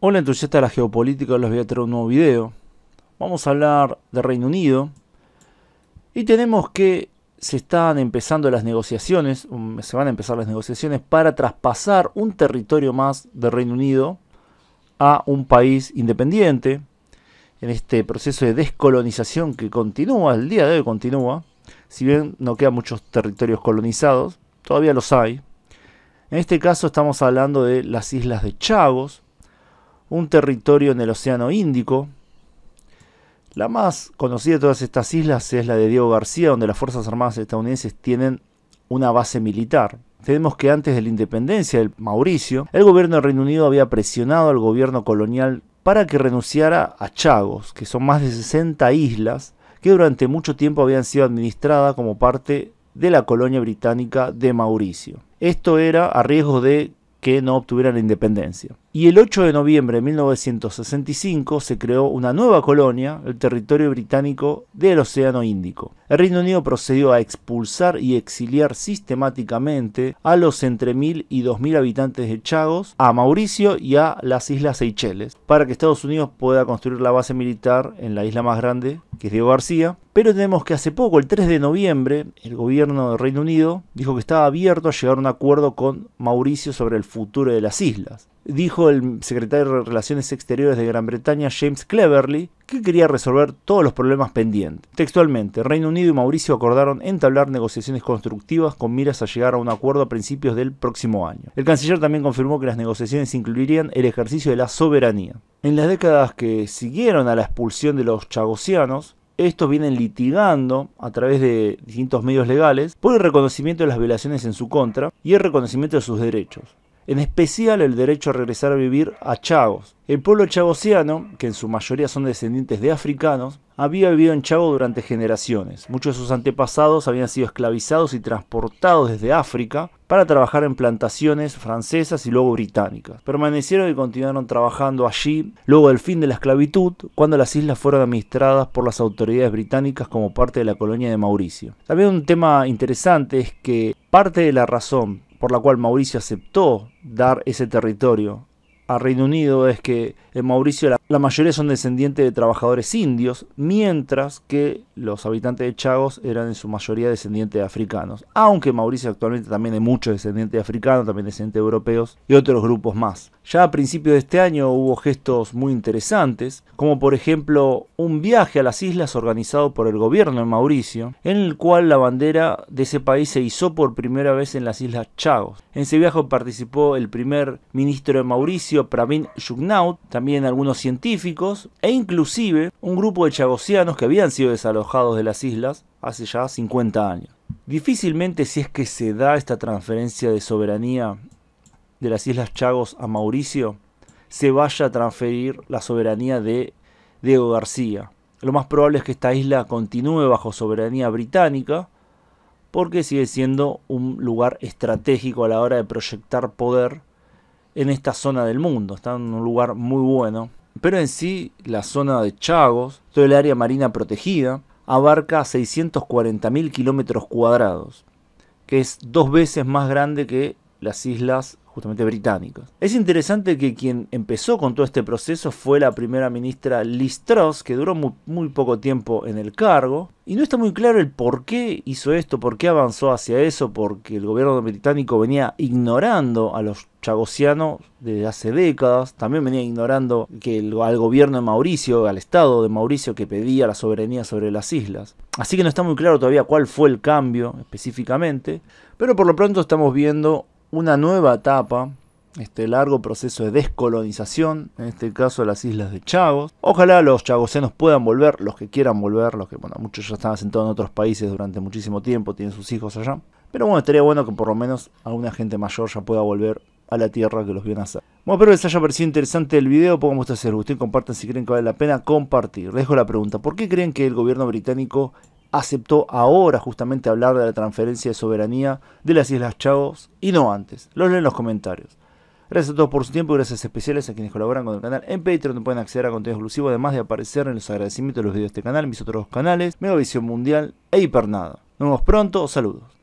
Hola entusiasta de la geopolítica, les voy a traer un nuevo video. Vamos a hablar de Reino Unido. Y tenemos que se están empezando las negociaciones, um, se van a empezar las negociaciones para traspasar un territorio más de Reino Unido a un país independiente. En este proceso de descolonización que continúa, el día de hoy continúa. Si bien no quedan muchos territorios colonizados, todavía los hay. En este caso estamos hablando de las islas de Chagos, un territorio en el Océano Índico. La más conocida de todas estas islas es la de Diego García, donde las Fuerzas Armadas estadounidenses tienen una base militar. Tenemos que antes de la independencia del Mauricio, el gobierno del Reino Unido había presionado al gobierno colonial para que renunciara a Chagos, que son más de 60 islas que durante mucho tiempo habían sido administradas como parte de la colonia británica de Mauricio. Esto era a riesgo de que no obtuvieran la independencia y el 8 de noviembre de 1965 se creó una nueva colonia, el territorio británico del Océano Índico. El Reino Unido procedió a expulsar y exiliar sistemáticamente a los entre 1.000 y 2.000 habitantes de Chagos, a Mauricio y a las Islas Seychelles, para que Estados Unidos pueda construir la base militar en la isla más grande, que es Diego García. Pero tenemos que hace poco, el 3 de noviembre, el gobierno del Reino Unido dijo que estaba abierto a llegar a un acuerdo con Mauricio sobre el futuro de las islas dijo el secretario de Relaciones Exteriores de Gran Bretaña, James Cleverly, que quería resolver todos los problemas pendientes. Textualmente, Reino Unido y Mauricio acordaron entablar negociaciones constructivas con miras a llegar a un acuerdo a principios del próximo año. El canciller también confirmó que las negociaciones incluirían el ejercicio de la soberanía. En las décadas que siguieron a la expulsión de los chagosianos, estos vienen litigando a través de distintos medios legales por el reconocimiento de las violaciones en su contra y el reconocimiento de sus derechos en especial el derecho a regresar a vivir a Chagos. El pueblo chagosiano, que en su mayoría son descendientes de africanos, había vivido en Chagos durante generaciones. Muchos de sus antepasados habían sido esclavizados y transportados desde África para trabajar en plantaciones francesas y luego británicas. Permanecieron y continuaron trabajando allí luego del fin de la esclavitud, cuando las islas fueron administradas por las autoridades británicas como parte de la colonia de Mauricio. También un tema interesante es que parte de la razón por la cual Mauricio aceptó dar ese territorio a Reino Unido es que en Mauricio la, mayoría son descendientes de trabajadores indios, mientras que los habitantes de Chagos eran en su mayoría descendientes de africanos. Aunque Mauricio actualmente también hay mucho descendiente de africanos, también descendientes europeos y otros grupos más. Ya a principios de este año hubo gestos muy interesantes, como por ejemplo un viaje a las islas organizado por el gobierno de Mauricio, en el cual la bandera de ese país se hizo por primera vez en las islas Chagos. En ese viaje participó el primer ministro de Mauricio, Pravin también algunos científicos e inclusive un grupo de chagosianos que habían sido desalojados de las islas hace ya 50 años. Difícilmente si es que se da esta transferencia de soberanía de las Islas Chagos a Mauricio, se vaya a transferir la soberanía de Diego García. Lo más probable es que esta isla continúe bajo soberanía británica, porque sigue siendo un lugar estratégico a la hora de proyectar poder en esta zona del mundo. Está en un lugar muy bueno. Pero en sí, la zona de Chagos, todo el área marina protegida, abarca 640.000 kilómetros cuadrados, que es dos veces más grande que las islas justamente británicos. Es interesante que quien empezó con todo este proceso fue la primera ministra Liz Truss, que duró muy, poco tiempo en el cargo, y no está muy claro el por qué hizo esto, por qué avanzó hacia eso, porque el gobierno británico venía ignorando a los chagosianos desde hace décadas, también venía ignorando que al gobierno de Mauricio, al Estado de Mauricio que pedía la soberanía sobre las islas. Así que no está muy claro todavía cuál fue el cambio específicamente, pero por lo pronto estamos viendo una nueva etapa, este largo proceso de descolonización, en este caso las islas de Chagos. Ojalá los chagosenos puedan volver, los que quieran volver, los que, bueno, muchos ya están asentados en otros países durante muchísimo tiempo, tienen sus hijos allá. Pero bueno, estaría bueno que por lo menos alguna gente mayor ya pueda volver a la tierra que los vio hacer Bueno, espero que les haya parecido interesante el video. Pongan ustedes hacer gusto y compartan si creen que vale la pena compartir. Les dejo la pregunta, ¿por qué creen que el gobierno británico aceptó ahora justamente hablar de la transferencia de soberanía de las Islas Chagos y no antes. Lo leen en los comentarios. Gracias a todos por su tiempo y gracias especiales a quienes colaboran con el canal en Patreon, donde pueden acceder a contenido exclusivo, además de aparecer en los agradecimientos de los videos de este canal, mis otros canales, Megavisión Mundial e Hipernada. Nos vemos pronto, saludos.